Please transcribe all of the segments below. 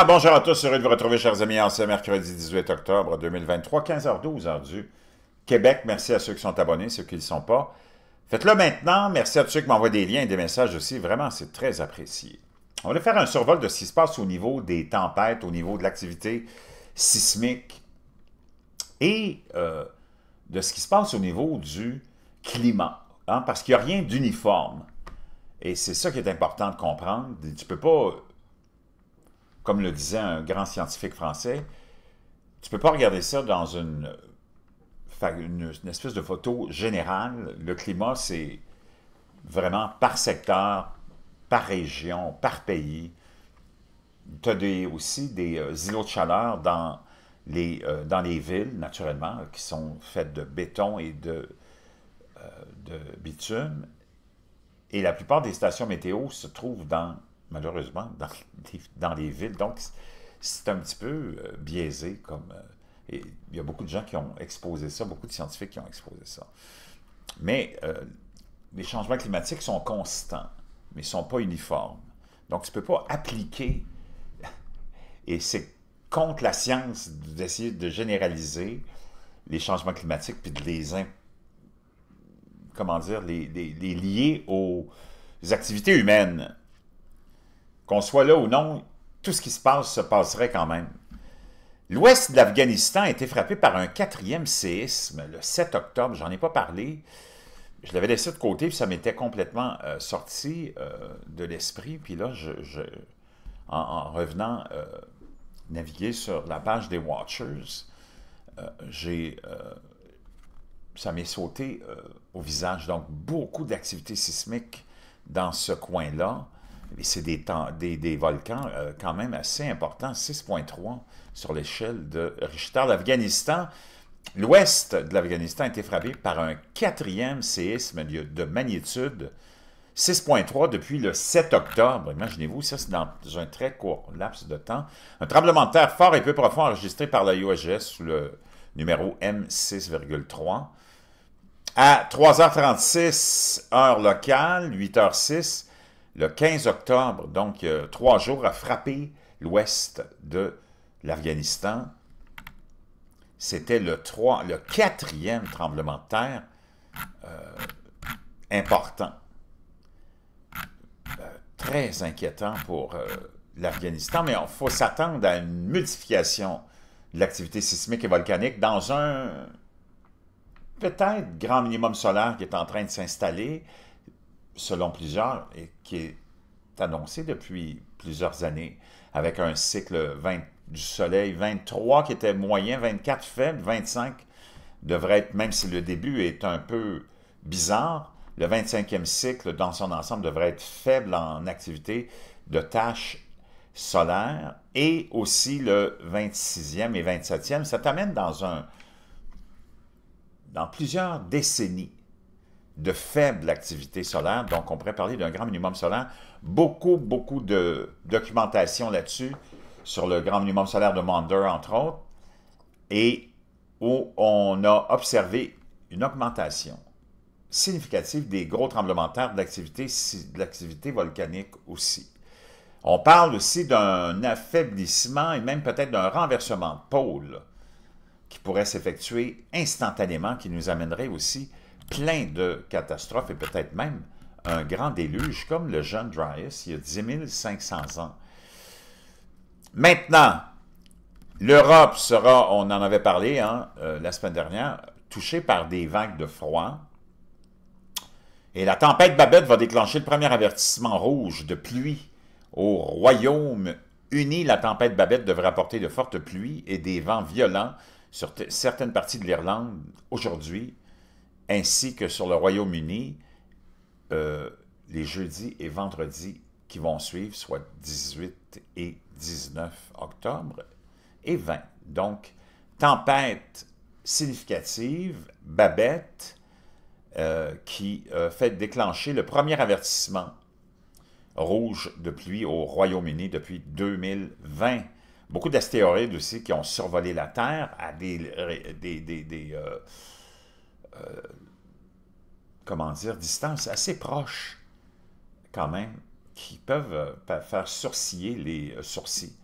Ah, bonjour à tous, heureux de vous retrouver, chers amis, en ce mercredi 18 octobre 2023, 15h12 heure du Québec. Merci à ceux qui sont abonnés, ceux qui ne le sont pas. Faites-le maintenant. Merci à tous ceux qui m'envoient des liens et des messages aussi. Vraiment, c'est très apprécié. On va faire un survol de ce qui se passe au niveau des tempêtes, au niveau de l'activité sismique et euh, de ce qui se passe au niveau du climat. Hein, parce qu'il n'y a rien d'uniforme. Et c'est ça qui est important de comprendre. Tu ne peux pas comme le disait un grand scientifique français, tu peux pas regarder ça dans une, une espèce de photo générale. Le climat, c'est vraiment par secteur, par région, par pays. Tu as des, aussi des euh, îlots de chaleur dans les, euh, dans les villes, naturellement, qui sont faites de béton et de, euh, de bitume. Et la plupart des stations météo se trouvent dans malheureusement, dans les, dans les villes. Donc, c'est un petit peu euh, biaisé comme... Euh, il y a beaucoup de gens qui ont exposé ça, beaucoup de scientifiques qui ont exposé ça. Mais euh, les changements climatiques sont constants, mais ne sont pas uniformes. Donc, tu ne peux pas appliquer, et c'est contre la science d'essayer de généraliser les changements climatiques, puis de les, comment dire, les, les, les lier aux activités humaines qu'on soit là ou non, tout ce qui se passe se passerait quand même. L'ouest de l'Afghanistan a été frappé par un quatrième séisme le 7 octobre. J'en ai pas parlé. Je l'avais laissé de côté, puis ça m'était complètement euh, sorti euh, de l'esprit. Puis là, je, en, revenant euh, naviguer sur la page des Watchers, j'ai ça m'est sauté au visage. Donc, beaucoup d'activités sismiques dans ce coin-là c'est des, des, des, volcans euh, quand même assez importants, 6.3 sur l'échelle de Richter. L'Afghanistan, l'ouest de l'Afghanistan a été frappé par un quatrième séisme de magnitude 6.3 depuis le 7 octobre. Imaginez-vous, ça c'est dans un très court laps de temps. Un tremblement de terre fort et peu profond enregistré par la USGS sous le numéro M6,3. À 3h36, heure locale, 8h06, le 15 octobre, donc trois jours, a frappé l'ouest de l'Afghanistan. C'était le, le quatrième tremblement de terre euh, important. Euh, très inquiétant pour euh, l'Afghanistan, mais il faut s'attendre à une multiplication de l'activité sismique et volcanique dans un peut-être grand minimum solaire qui est en train de s'installer, selon plusieurs, et qui est annoncé depuis plusieurs années, avec un cycle 20, du soleil, 23 qui était moyen, 24 faible, 25 devrait être, même si le début est un peu bizarre, le 25e cycle dans son ensemble devrait être faible en activité de tâches solaires et aussi le 26e et 27e. Ça t'amène dans un dans plusieurs décennies de faible activité solaire, donc on pourrait parler d'un grand minimum solaire. Beaucoup, beaucoup de documentation là-dessus, sur le grand minimum solaire de Maunder, entre autres, et où on a observé une augmentation significative des gros tremblements de terre, de l'activité volcanique aussi. On parle aussi d'un affaiblissement et même peut-être d'un renversement de pôle qui pourrait s'effectuer instantanément, qui nous amènerait aussi plein de catastrophes et peut-être même un grand déluge, comme le jeune Dryas, il y a 10 500 ans. Maintenant, l'Europe sera, on en avait parlé hein, euh, la semaine dernière, touchée par des vagues de froid. Et la tempête Babette va déclencher le premier avertissement rouge de pluie au royaume uni. La tempête Babette devrait apporter de fortes pluies et des vents violents sur certaines parties de l'Irlande aujourd'hui, ainsi que sur le Royaume-Uni, euh, les jeudis et vendredis qui vont suivre, soit 18 et 19 octobre et 20. Donc, tempête significative, Babette, euh, qui euh, fait déclencher le premier avertissement rouge de pluie au Royaume-Uni depuis 2020. Beaucoup d'astéroïdes aussi qui ont survolé la Terre à des euh, comment dire, distance assez proche, quand même, qui peuvent euh, faire sourciller les euh, sourcils.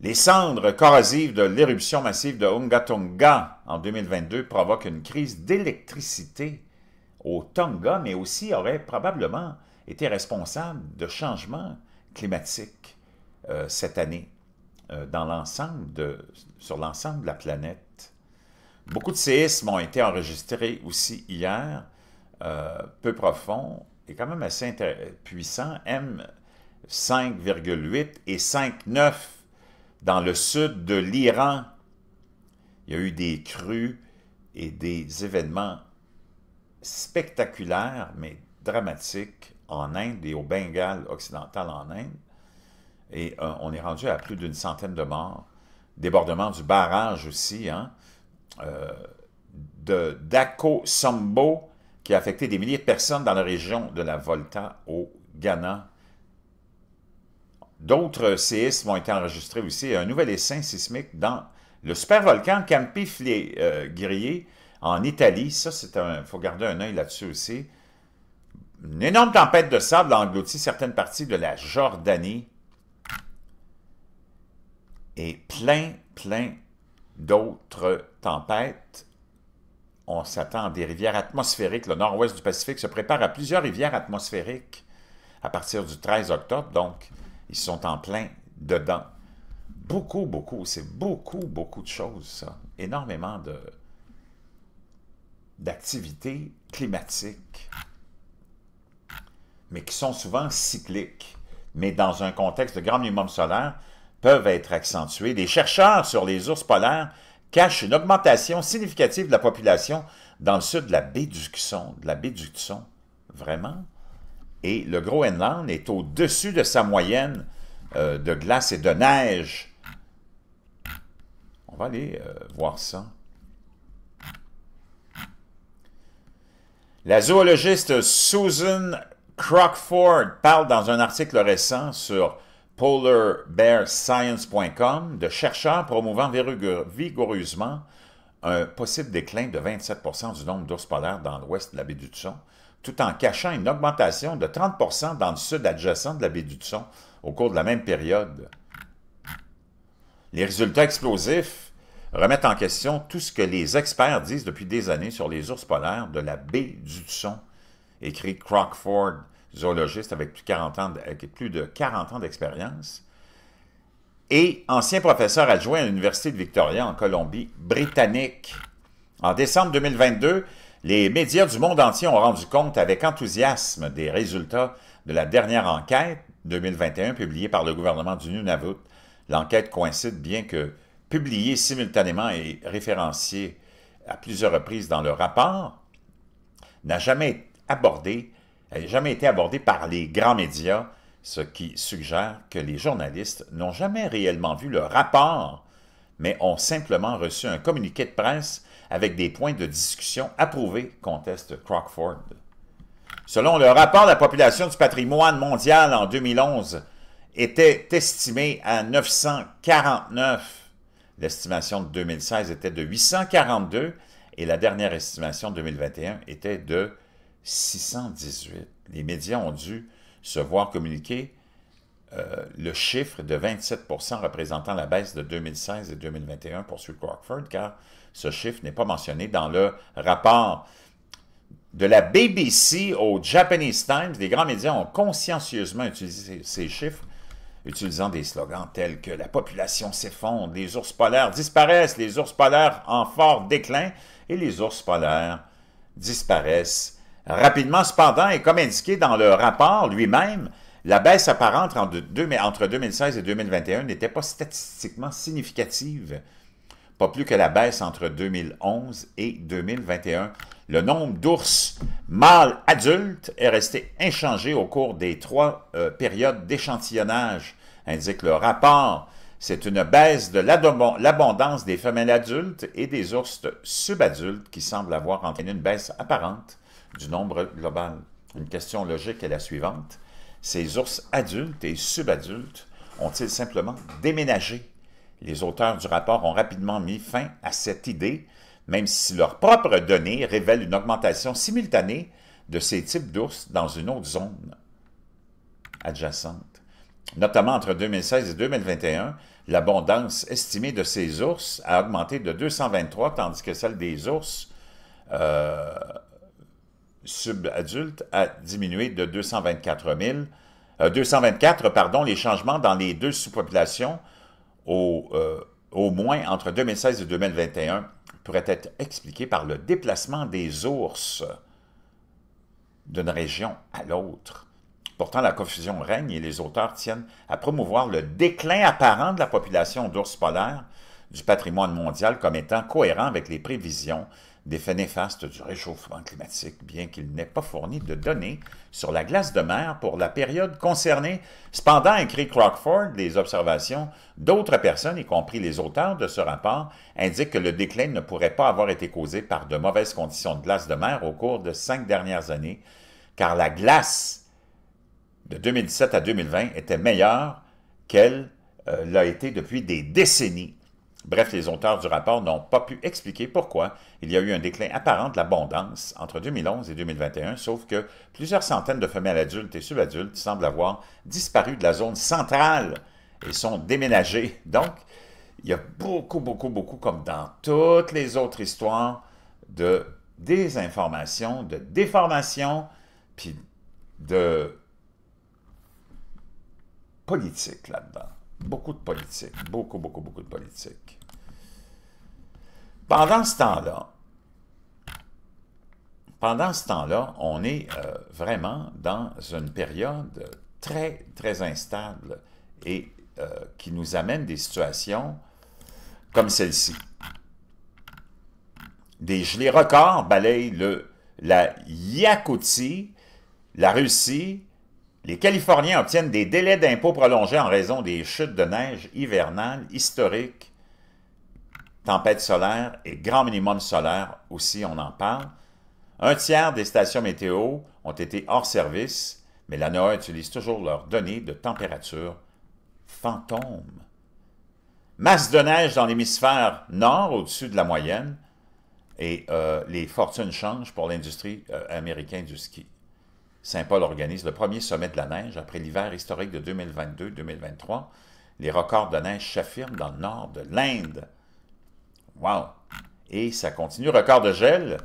Les cendres corrosives de l'éruption massive de Ungatunga en 2022 provoquent une crise d'électricité au Tonga, mais aussi auraient probablement été responsables de changements climatiques cette année dans l'ensemble sur l'ensemble de la planète. Beaucoup de séismes ont été enregistrés aussi hier, euh, peu profonds et quand même assez puissants, M5,8 et 5,9 dans le sud de l'Iran. Il y a eu des crues et des événements spectaculaires, mais dramatiques, en Inde et au Bengale occidental en Inde. Et euh, on est rendu à plus d'une centaine de morts. Débordement du barrage aussi, hein, euh, de daco sombo qui a affecté des milliers de personnes dans la région de la Volta au Ghana. D'autres séismes ont été enregistrés aussi. Un nouvel essaim sismique dans le supervolcan campi euh, grillé en Italie. Ça, il faut garder un œil là-dessus aussi. Une énorme tempête de sable a englouti certaines parties de la Jordanie. Et plein, plein d'autres tempêtes. On s'attend à des rivières atmosphériques. Le nord-ouest du Pacifique se prépare à plusieurs rivières atmosphériques à partir du 13 octobre, donc ils sont en plein dedans. Beaucoup, beaucoup, c'est beaucoup, beaucoup de choses, ça. Énormément d'activités climatiques, mais qui sont souvent cycliques. Mais dans un contexte de grand minimum solaire, peuvent être accentuées. Les chercheurs sur les ours polaires cachent une augmentation significative de la population dans le sud de la baie du Cusson. De la baie du Cusson? vraiment. Et le Groenland est au-dessus de sa moyenne euh, de glace et de neige. On va aller euh, voir ça. La zoologiste Susan Crockford parle dans un article récent sur polarbearscience.com de chercheurs promouvant vigoureusement un possible déclin de 27 du nombre d'ours polaires dans l'ouest de la baie du son, tout en cachant une augmentation de 30 dans le sud adjacent de la baie du au cours de la même période. Les résultats explosifs remettent en question tout ce que les experts disent depuis des années sur les ours polaires de la baie du son, écrit Crockford zoologiste avec plus, de 40 ans d'expérience, et ancien professeur adjoint à l'Université de Victoria en Colombie-Britannique. En décembre 2022, les médias du monde entier ont rendu compte avec enthousiasme des résultats de la dernière enquête 2021 publiée par le gouvernement du Nunavut. L'enquête coïncide bien que publiée simultanément et référenciée à plusieurs reprises dans le rapport, n'a jamais abordé n'a jamais été abordé par les grands médias, ce qui suggère que les journalistes n'ont jamais réellement vu le rapport, mais ont simplement reçu un communiqué de presse avec des points de discussion approuvés, conteste Crockford. Selon le rapport, la population du patrimoine mondial en 2011 était estimée à 949. L'estimation de 2016 était de 842 et la dernière estimation de 2021 était de 618. Les médias ont dû se voir communiquer euh, le chiffre de 27 représentant la baisse de 2016 et 2021 pour Sue Crockford, car ce chiffre n'est pas mentionné dans le rapport de la BBC au Japanese Times. Les grands médias ont consciencieusement utilisé ces chiffres utilisant des slogans tels que la population s'effondre, les ours polaires disparaissent, les ours polaires en fort déclin et les ours polaires disparaissent Rapidement, cependant, et comme indiqué dans le rapport lui-même, la baisse apparente entre 2016 et 2021 n'était pas statistiquement significative, pas plus que la baisse entre 2011 et 2021. Le nombre d'ours mâles adultes est resté inchangé au cours des trois euh, périodes d'échantillonnage, indique le rapport. C'est une baisse de l'abondance des femelles adultes et des ours subadultes qui semble avoir entraîné une baisse apparente du nombre global. Une question logique est la suivante. Ces ours adultes et subadultes ont-ils simplement déménagé? Les auteurs du rapport ont rapidement mis fin à cette idée, même si leurs propres données révèlent une augmentation simultanée de ces types d'ours dans une autre zone adjacente. Notamment entre 2016 et 2021, l'abondance estimée de ces ours a augmenté de 223, tandis que celle des ours euh, subadultes a diminué de 224 000, 224, pardon, les changements dans les deux sous-populations au, euh, au moins entre 2016 et 2021 pourraient être expliqués par le déplacement des ours d'une région à l'autre. Pourtant, la confusion règne et les auteurs tiennent à promouvoir le déclin apparent de la population d'ours polaires du patrimoine mondial comme étant cohérent avec les prévisions d'effets néfastes du réchauffement climatique, bien qu'il n'ait pas fourni de données sur la glace de mer pour la période concernée. Cependant, écrit Crockford, les observations d'autres personnes, y compris les auteurs de ce rapport, indiquent que le déclin ne pourrait pas avoir été causé par de mauvaises conditions de glace de mer au cours de cinq dernières années, car la glace de 2017 à 2020 était meilleure qu'elle euh, l'a été depuis des décennies. Bref, les auteurs du rapport n'ont pas pu expliquer pourquoi il y a eu un déclin apparent de l'abondance entre 2011 et 2021, sauf que plusieurs centaines de femelles adultes et subadultes semblent avoir disparu de la zone centrale et sont déménagées. Donc, il y a beaucoup, beaucoup, beaucoup, comme dans toutes les autres histoires, de désinformation, de déformation, puis de politique là-dedans. Beaucoup de politique. Beaucoup, beaucoup, beaucoup de politique. Pendant ce temps-là, pendant ce temps-là, on est euh, vraiment dans une période très, très instable et euh, qui nous amène des situations comme celle-ci. Des gelées records balayent le, la Yakoutie, la Russie, les Californiens obtiennent des délais d'impôts prolongés en raison des chutes de neige hivernales historiques, tempêtes solaires et grand minimum solaire aussi, on en parle. Un tiers des stations météo ont été hors service, mais la NOAA utilise toujours leurs données de température fantôme. Masse de neige dans l'hémisphère nord au-dessus de la moyenne et euh, les fortunes changent pour l'industrie euh, américaine du ski. Saint-Paul organise le premier sommet de la neige après l'hiver historique de 2022-2023. Les records de neige s'affirment dans le nord de l'Inde. Wow! Et ça continue. Record de gel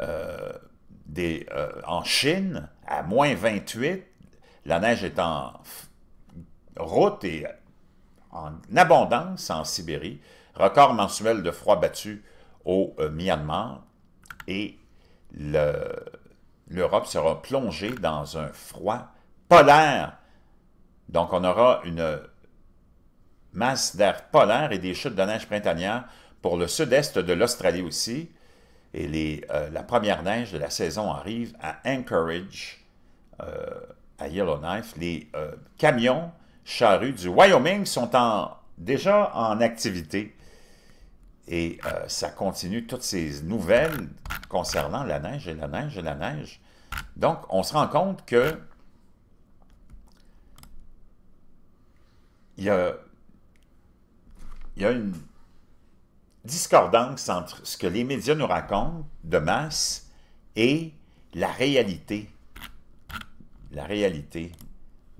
euh, euh, en Chine à moins 28. La neige est en route et en abondance en Sibérie. Record mensuel de froid battu au euh, Myanmar. Et le, l'Europe sera plongée dans un froid polaire. Donc, on aura une masse d'air polaire et des chutes de neige printanières pour le sud-est de l'Australie aussi. Et les, euh, la première neige de la saison arrive à Anchorage, euh, à Yellowknife. Les euh, camions charrues du Wyoming sont déjà en activité. Et ça continue toutes ces nouvelles concernant la neige et la neige et la neige. Donc, on se rend compte que il y a, une discordance entre ce que les médias nous racontent de masse et la réalité, la réalité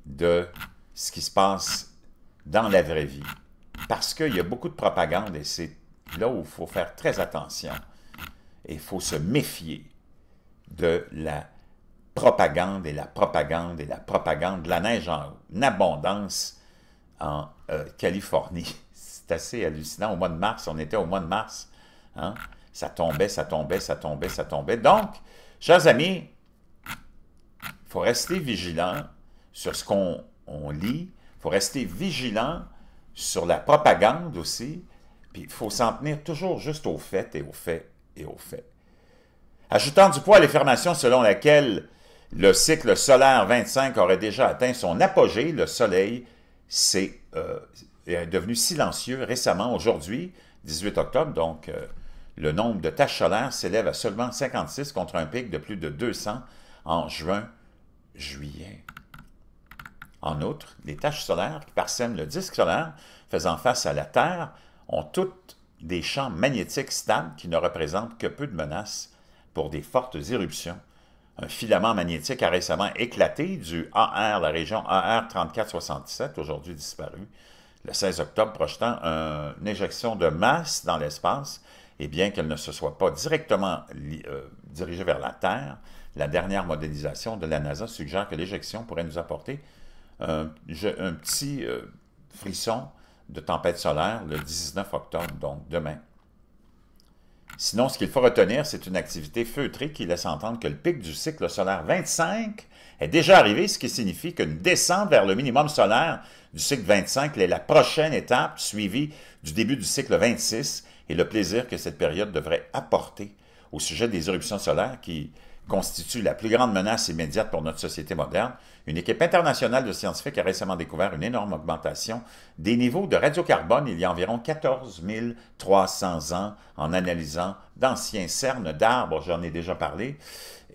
de ce qui se passe dans la vraie vie. Parce qu'il y a beaucoup de propagande et c'est là où il faut faire très attention. Et il faut se méfier de la propagande et la propagande et la propagande, de la neige en abondance en euh, Californie. C'est assez hallucinant. Au mois de mars, on était au mois de mars. Hein. Ça tombait, ça tombait, ça tombait, ça tombait. Donc, chers amis, il faut rester vigilant sur ce qu'on lit. Il faut rester vigilant sur la propagande aussi. Puis il faut s'en tenir toujours juste aux faits et aux faits et aux faits. Ajoutant du poids à l'affirmation selon laquelle le cycle solaire 25 aurait déjà atteint son apogée. Le Soleil euh, est devenu silencieux récemment. Aujourd'hui, 18 octobre, donc euh, le nombre de taches solaires s'élève à seulement 56 contre un pic de plus de 200 en juin-juillet. En outre, les taches solaires qui parsèment le disque solaire faisant face à la Terre ont toutes des champs magnétiques stables qui ne représentent que peu de menaces pour des fortes éruptions un filament magnétique a récemment éclaté du AR, la région AR 3477, aujourd'hui disparu, le 16 octobre, projetant une éjection de masse dans l'espace, et bien qu'elle ne se soit pas directement euh, dirigée vers la Terre, la dernière modélisation de la NASA suggère que l'éjection pourrait nous apporter un, petit euh, frisson de tempête solaire le 19 octobre, donc demain. Sinon, ce qu'il faut retenir, c'est une activité feutrée qui laisse entendre que le pic du cycle solaire 25 est déjà arrivé, ce qui signifie qu'une descente vers le minimum solaire du cycle 25 est la prochaine étape suivie du début du cycle 26 et le plaisir que cette période devrait apporter au sujet des éruptions solaires qui constitue la plus grande menace immédiate pour notre société moderne, une équipe internationale de scientifiques a récemment découvert une énorme augmentation des niveaux de radiocarbone il y a environ 14 300 ans en analysant d'anciens cernes d'arbres, j'en ai déjà parlé,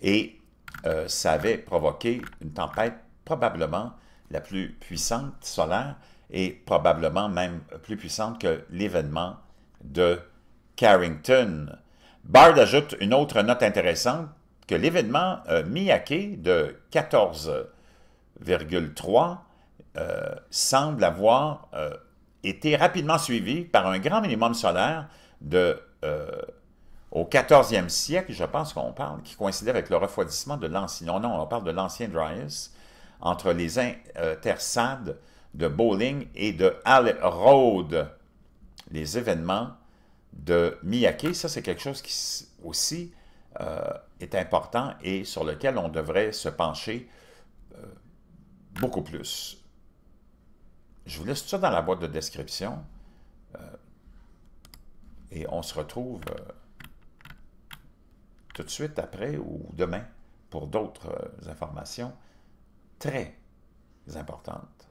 et euh, ça avait provoqué une tempête probablement la plus puissante solaire et probablement même plus puissante que l'événement de Carrington. Bard ajoute une autre note intéressante que l'événement euh, Miyake de 14,3 euh, semble avoir euh, été rapidement suivi par un grand minimum solaire de, au 14e siècle, je pense qu'on parle, qui coïncidait avec le refroidissement de l'ancien, non, non, on parle de l'ancien Dryas, entre les intersades de Bowling et de Al Road. Les événements de Miyake, ça c'est quelque chose qui aussi est important et sur lequel on devrait se pencher euh, beaucoup plus. Je vous laisse ça dans la boîte de description euh, et on se retrouve euh, tout de suite après ou demain pour d'autres informations très importantes.